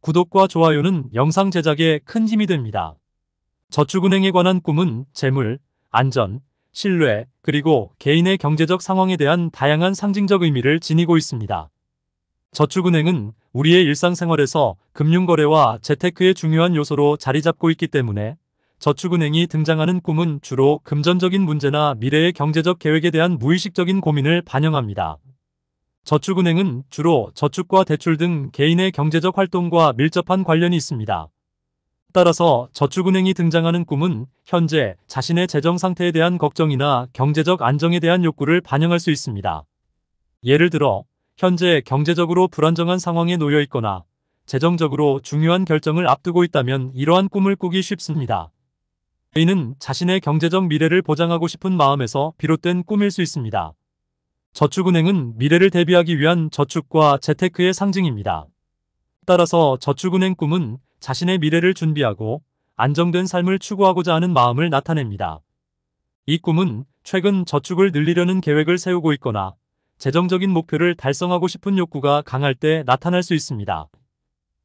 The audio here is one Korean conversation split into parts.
구독과 좋아요는 영상 제작에 큰 힘이 됩니다. 저축은행에 관한 꿈은 재물, 안전, 신뢰, 그리고 개인의 경제적 상황에 대한 다양한 상징적 의미를 지니고 있습니다. 저축은행은 우리의 일상생활에서 금융거래와 재테크의 중요한 요소로 자리 잡고 있기 때문에 저축은행이 등장하는 꿈은 주로 금전적인 문제나 미래의 경제적 계획에 대한 무의식적인 고민을 반영합니다. 저축은행은 주로 저축과 대출 등 개인의 경제적 활동과 밀접한 관련이 있습니다. 따라서 저축은행이 등장하는 꿈은 현재 자신의 재정 상태에 대한 걱정이나 경제적 안정에 대한 욕구를 반영할 수 있습니다. 예를 들어 현재 경제적으로 불안정한 상황에 놓여 있거나 재정적으로 중요한 결정을 앞두고 있다면 이러한 꿈을 꾸기 쉽습니다. 이는 자신의 경제적 미래를 보장하고 싶은 마음에서 비롯된 꿈일 수 있습니다. 저축은행은 미래를 대비하기 위한 저축과 재테크의 상징입니다. 따라서 저축은행 꿈은 자신의 미래를 준비하고 안정된 삶을 추구하고자 하는 마음을 나타냅니다. 이 꿈은 최근 저축을 늘리려는 계획을 세우고 있거나 재정적인 목표를 달성하고 싶은 욕구가 강할 때 나타날 수 있습니다.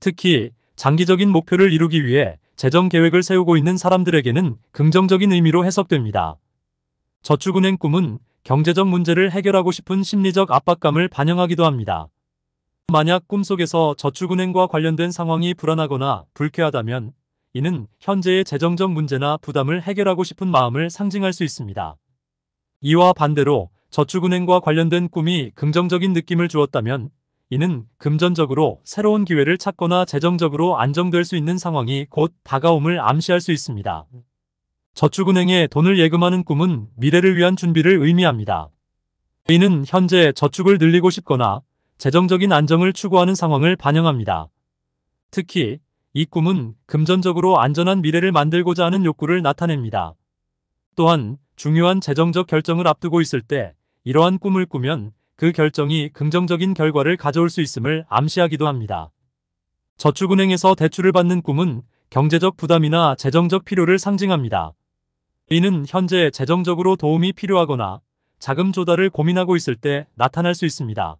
특히 장기적인 목표를 이루기 위해 재정 계획을 세우고 있는 사람들에게는 긍정적인 의미로 해석됩니다. 저축은행 꿈은 경제적 문제를 해결하고 싶은 심리적 압박감을 반영하기도 합니다. 만약 꿈속에서 저축은행과 관련된 상황이 불안하거나 불쾌하다면 이는 현재의 재정적 문제나 부담을 해결하고 싶은 마음을 상징할 수 있습니다. 이와 반대로 저축은행과 관련된 꿈이 긍정적인 느낌을 주었다면 이는 금전적으로 새로운 기회를 찾거나 재정적으로 안정될 수 있는 상황이 곧 다가옴을 암시할 수 있습니다. 저축은행에 돈을 예금하는 꿈은 미래를 위한 준비를 의미합니다. 이는 현재 저축을 늘리고 싶거나 재정적인 안정을 추구하는 상황을 반영합니다. 특히 이 꿈은 금전적으로 안전한 미래를 만들고자 하는 욕구를 나타냅니다. 또한 중요한 재정적 결정을 앞두고 있을 때 이러한 꿈을 꾸면 그 결정이 긍정적인 결과를 가져올 수 있음을 암시하기도 합니다. 저축은행에서 대출을 받는 꿈은 경제적 부담이나 재정적 필요를 상징합니다. 이는 현재 재정적으로 도움이 필요하거나 자금 조달을 고민하고 있을 때 나타날 수 있습니다.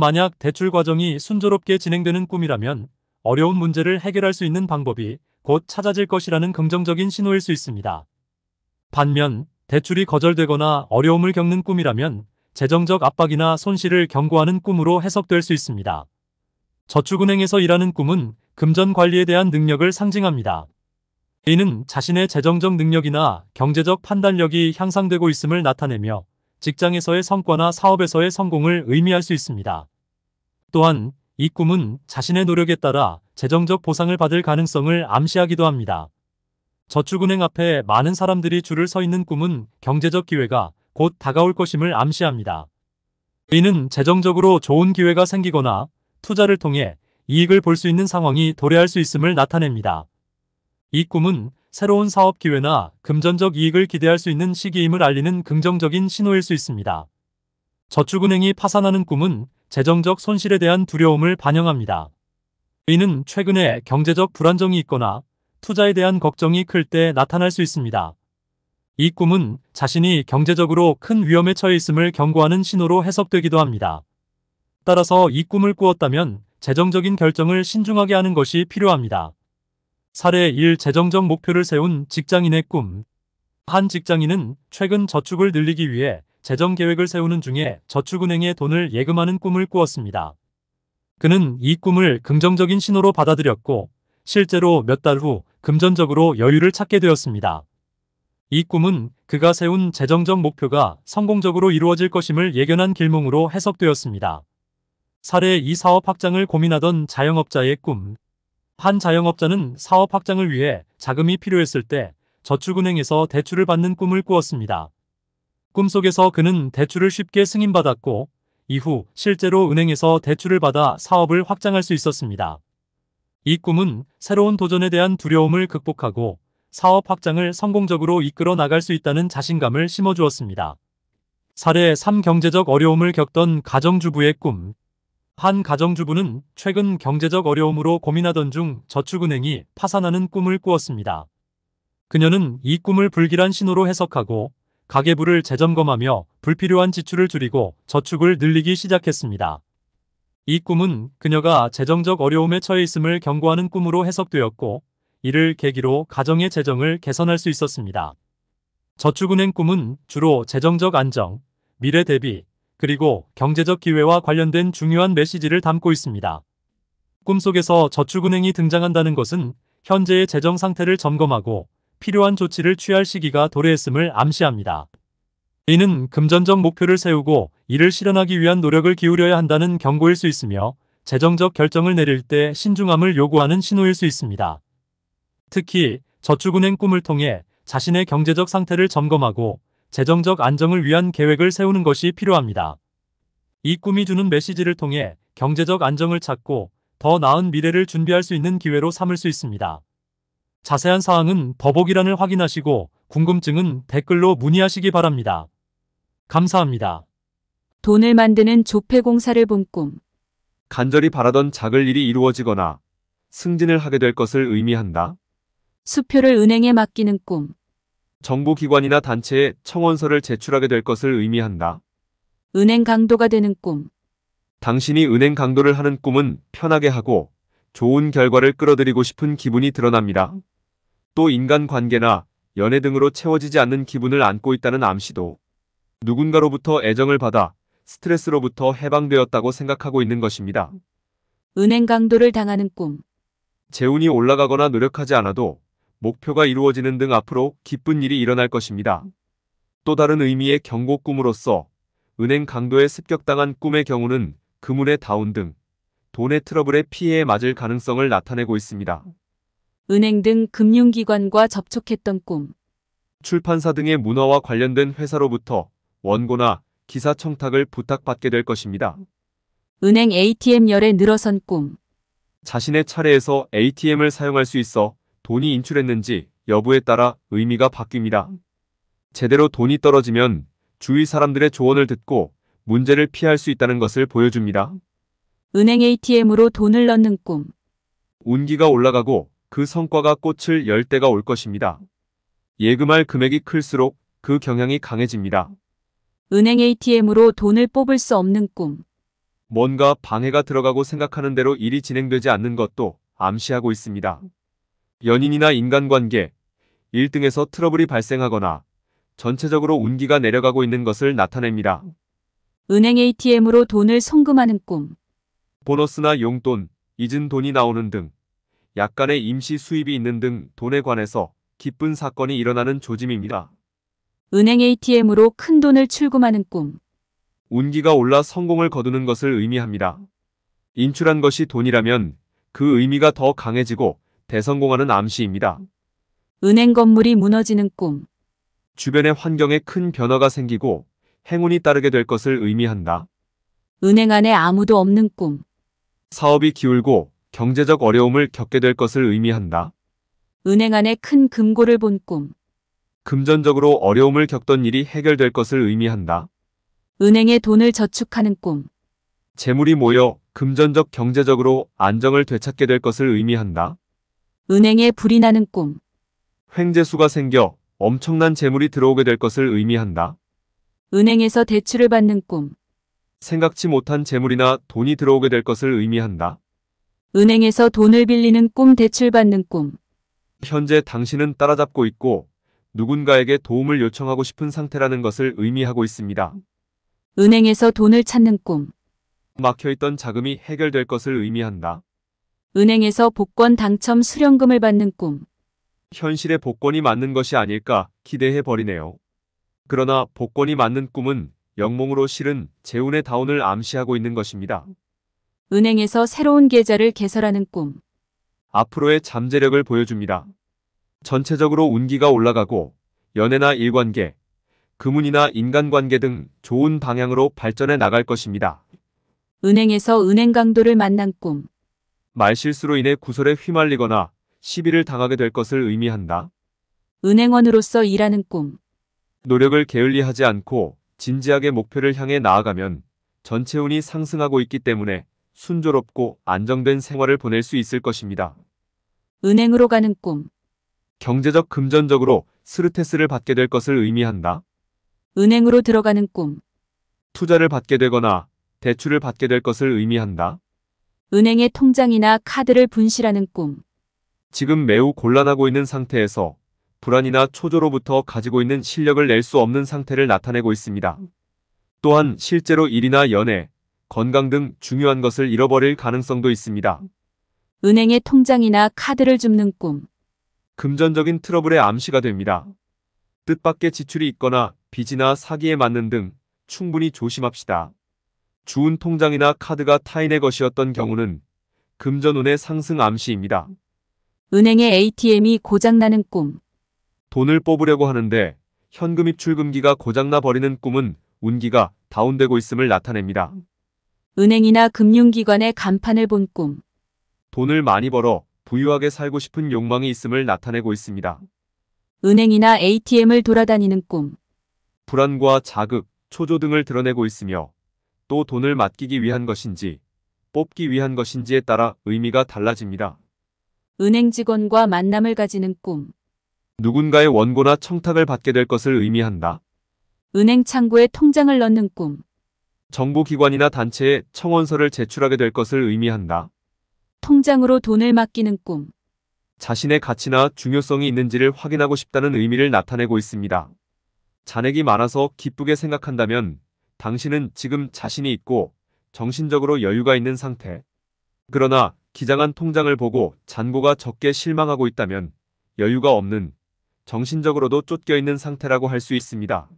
만약 대출 과정이 순조롭게 진행되는 꿈이라면 어려운 문제를 해결할 수 있는 방법이 곧 찾아질 것이라는 긍정적인 신호일 수 있습니다. 반면 대출이 거절되거나 어려움을 겪는 꿈이라면 재정적 압박이나 손실을 경고하는 꿈으로 해석될 수 있습니다. 저축은행에서 일하는 꿈은 금전 관리에 대한 능력을 상징합니다. a 는 자신의 재정적 능력이나 경제적 판단력이 향상되고 있음을 나타내며 직장에서의 성과나 사업에서의 성공을 의미할 수 있습니다. 또한 이 꿈은 자신의 노력에 따라 재정적 보상을 받을 가능성을 암시하기도 합니다. 저축은행 앞에 많은 사람들이 줄을 서 있는 꿈은 경제적 기회가 곧 다가올 것임을 암시합니다. a 는 재정적으로 좋은 기회가 생기거나 투자를 통해 이익을 볼 수 있는 상황이 도래할 수 있음을 나타냅니다. 이 꿈은 새로운 사업 기회나 금전적 이익을 기대할 수 있는 시기임을 알리는 긍정적인 신호일 수 있습니다. 저축은행이 파산하는 꿈은 재정적 손실에 대한 두려움을 반영합니다. 이는 최근에 경제적 불안정이 있거나 투자에 대한 걱정이 클 때 나타날 수 있습니다. 이 꿈은 자신이 경제적으로 큰 위험에 처해 있음을 경고하는 신호로 해석되기도 합니다. 따라서 이 꿈을 꾸었다면 재정적인 결정을 신중하게 하는 것이 필요합니다. 사례 1. 재정적 목표를 세운 직장인의 꿈 한 직장인은 최근 저축을 늘리기 위해 재정 계획을 세우는 중에 저축은행에 돈을 예금하는 꿈을 꾸었습니다. 그는 이 꿈을 긍정적인 신호로 받아들였고 실제로 몇 달 후 금전적으로 여유를 찾게 되었습니다. 이 꿈은 그가 세운 재정적 목표가 성공적으로 이루어질 것임을 예견한 길몽으로 해석되었습니다. 사례 2 사업 확장을 고민하던 자영업자의 꿈한 자영업자는 사업 확장을 위해 자금이 필요했을 때 저축은행에서 대출을 받는 꿈을 꾸었습니다. 꿈속에서 그는 대출을 쉽게 승인받았고 이후 실제로 은행에서 대출을 받아 사업을 확장할 수 있었습니다. 이 꿈은 새로운 도전에 대한 두려움을 극복하고 사업 확장을 성공적으로 이끌어 나갈 수 있다는 자신감을 심어주었습니다. 사례 3 경제적 어려움을 겪던 가정주부의 꿈한 가정주부는 최근 경제적 어려움으로 고민하던 중 저축은행이 파산하는 꿈을 꾸었습니다. 그녀는 이 꿈을 불길한 신호로 해석하고 가계부를 재점검하며 불필요한 지출을 줄이고 저축을 늘리기 시작했습니다. 이 꿈은 그녀가 재정적 어려움에 처해 있음을 경고하는 꿈으로 해석되었고 이를 계기로 가정의 재정을 개선할 수 있었습니다. 저축은행 꿈은 주로 재정적 안정, 미래 대비, 그리고 경제적 기회와 관련된 중요한 메시지를 담고 있습니다. 꿈속에서 저축은행이 등장한다는 것은 현재의 재정 상태를 점검하고 필요한 조치를 취할 시기가 도래했음을 암시합니다. 이는 금전적 목표를 세우고 이를 실현하기 위한 노력을 기울여야 한다는 경고일 수 있으며 재정적 결정을 내릴 때 신중함을 요구하는 신호일 수 있습니다. 특히 저축은행 꿈을 통해 자신의 경제적 상태를 점검하고 재정적 안정을 위한 계획을 세우는 것이 필요합니다. 이 꿈이 주는 메시지를 통해 경제적 안정을 찾고 더 나은 미래를 준비할 수 있는 기회로 삼을 수 있습니다. 자세한 사항은 더보기란을 확인하시고 궁금증은 댓글로 문의하시기 바랍니다. 감사합니다. 돈을 만드는 조폐공사를 본 꿈. 간절히 바라던 작을 일이 이루어지거나 승진을 하게 될 것을 의미한다. 수표를 은행에 맡기는 꿈. 정부기관이나 단체에 청원서를 제출하게 될 것을 의미한다. 은행 강도가 되는 꿈. 당신이 은행 강도를 하는 꿈은 편하게 하고 좋은 결과를 끌어들이고 싶은 기분이 드러납니다. 또 인간관계나 연애 등으로 채워지지 않는 기분을 안고 있다는 암시도 누군가로부터 애정을 받아 스트레스로부터 해방되었다고 생각하고 있는 것입니다. 은행 강도를 당하는 꿈. 재운이 올라가거나 노력하지 않아도 목표가 이루어지는 등 앞으로 기쁜 일이 일어날 것입니다. 또 다른 의미의 경고 꿈으로서 은행 강도에 습격당한 꿈의 경우는 그물의 다운 등 돈의 트러블에 피해에 맞을 가능성을 나타내고 있습니다. 은행 등 금융기관과 접촉했던 꿈. 출판사 등의 문화와 관련된 회사로부터 원고나 기사 청탁을 부탁받게 될 것입니다. 은행 ATM열에 늘어선 꿈. 자신의 차례에서 ATM을 사용할 수 있어 돈이 인출했는지 여부에 따라 의미가 바뀝니다. 제대로 돈이 떨어지면 주위 사람들의 조언을 듣고 문제를 피할 수 있다는 것을 보여줍니다. 은행 ATM으로 돈을 넣는 꿈. 운기가 올라가고 그 성과가 꽃을 열 때가 올 것입니다. 예금할 금액이 클수록 그 경향이 강해집니다. 은행 ATM으로 돈을 뽑을 수 없는 꿈. 뭔가 방해가 들어가고 생각하는 대로 일이 진행되지 않는 것도 암시하고 있습니다. 연인이나 인간관계, 일등에서 트러블이 발생하거나 전체적으로 운기가 내려가고 있는 것을 나타냅니다. 은행 ATM으로 돈을 송금하는 꿈. 보너스나 용돈, 잊은 돈이 나오는 등 약간의 임시 수입이 있는 등 돈에 관해서 기쁜 사건이 일어나는 조짐입니다. 은행 ATM으로 큰 돈을 출금하는 꿈. 운기가 올라 성공을 거두는 것을 의미합니다. 인출한 것이 돈이라면 그 의미가 더 강해지고 대성공하는 암시입니다. 은행 건물이 무너지는 꿈. 주변의 환경에 큰 변화가 생기고 행운이 따르게 될 것을 의미한다. 은행 안에 아무도 없는 꿈. 사업이 기울고 경제적 어려움을 겪게 될 것을 의미한다. 은행 안에 큰 금고를 본 꿈. 금전적으로 어려움을 겪던 일이 해결될 것을 의미한다. 은행에 돈을 저축하는 꿈. 재물이 모여 금전적 경제적으로 안정을 되찾게 될 것을 의미한다. 은행에 불이 나는 꿈. 횡재수가 생겨 엄청난 재물이 들어오게 될 것을 의미한다. 은행에서 대출을 받는 꿈. 생각치 못한 재물이나 돈이 들어오게 될 것을 의미한다. 은행에서 돈을 빌리는 꿈, 대출받는 꿈. 현재 당신은 따라잡고 있고 누군가에게 도움을 요청하고 싶은 상태라는 것을 의미하고 있습니다. 은행에서 돈을 찾는 꿈. 막혀있던 자금이 해결될 것을 의미한다. 은행에서 복권 당첨 수령금을 받는 꿈. 현실의 복권이 맞는 것이 아닐까 기대해 버리네요. 그러나 복권이 맞는 꿈은 영몽으로 실은 재운의 다운을 암시하고 있는 것입니다. 은행에서 새로운 계좌를 개설하는 꿈. 앞으로의 잠재력을 보여줍니다. 전체적으로 운기가 올라가고 연애나 일관계, 금운이나 인간관계 등 좋은 방향으로 발전해 나갈 것입니다. 은행에서 은행 강도를 만난 꿈. 말실수로 인해 구설에 휘말리거나 시비를 당하게 될 것을 의미한다. 은행원으로서 일하는 꿈. 노력을 게을리하지 않고 진지하게 목표를 향해 나아가면 전체 운이 상승하고 있기 때문에 순조롭고 안정된 생활을 보낼 수 있을 것입니다. 은행으로 가는 꿈. 경제적 금전적으로 스르테스를 받게 될 것을 의미한다. 은행으로 들어가는 꿈. 투자를 받게 되거나 대출을 받게 될 것을 의미한다. 은행의 통장이나 카드를 분실하는 꿈. 지금 매우 곤란하고 있는 상태에서 불안이나 초조로부터 가지고 있는 실력을 낼 수 없는 상태를 나타내고 있습니다. 또한 실제로 일이나 연애, 건강 등 중요한 것을 잃어버릴 가능성도 있습니다. 은행의 통장이나 카드를 줍는 꿈. 금전적인 트러블의 암시가 됩니다. 뜻밖의 지출이 있거나 빚이나 사기에 맞는 등 충분히 조심합시다. 주운 통장이나 카드가 타인의 것이었던 경우는 금전운의 상승 암시입니다. 은행의 ATM이 고장나는 꿈. 돈을 뽑으려고 하는데 현금 입출금기가 고장나 버리는 꿈은 운기가 다운되고 있음을 나타냅니다. 은행이나 금융기관의 간판을 본 꿈. 돈을 많이 벌어 부유하게 살고 싶은 욕망이 있음을 나타내고 있습니다. 은행이나 ATM을 돌아다니는 꿈. 불안과 자극, 초조 등을 드러내고 있으며 또 돈을 맡기기 위한 것인지 뽑기 위한 것인지에 따라 의미가 달라집니다. 은행 직원과 만남을 가지는 꿈. 누군가의 원고나 청탁을 받게 될 것을 의미한다. 은행 창구에 통장을 넣는 꿈. 정부기관이나 단체에 청원서를 제출하게 될 것을 의미한다. 통장으로 돈을 맡기는 꿈. 자신의 가치나 중요성이 있는지를 확인하고 싶다는 의미를 나타내고 있습니다. 잔액이 많아서 기쁘게 생각한다면 당신은 지금 자신이 있고 정신적으로 여유가 있는 상태. 그러나 기장한 통장을 보고 잔고가 적게 실망하고 있다면 여유가 없는 정신적으로도 쫓겨 있는 상태라고 할 수 있습니다.